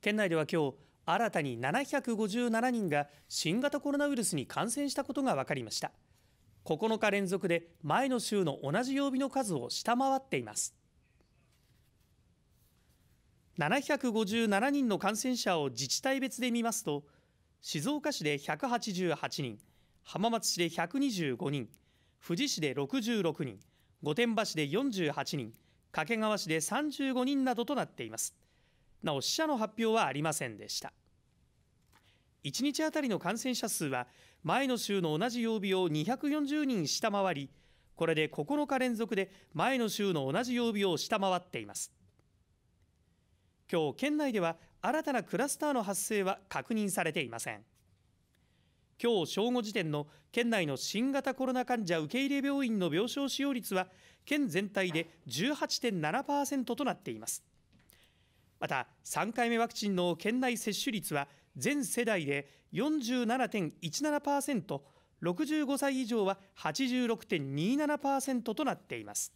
県内では今日新たに757人が新型コロナウイルスに感染したことが分かりました9日連続で前の週の同じ曜日の数を下回っています757人の感染者を自治体別で見ますと静岡市で188人浜松市で125人富士市で66人御殿場市で48人掛川市で35人などとなっています。なお死者の発表はありませんでした1日あたりの感染者数は前の週の同じ曜日を240人下回りこれで9日連続で前の週の同じ曜日を下回っています今日県内では新たなクラスターの発生は確認されていません今日正午時点の県内の新型コロナ患者受け入れ病院の病床使用率は県全体で18.7%となっていますまた3回目ワクチンの県内接種率は全世代で 47.17%65 歳以上は86.27%となっています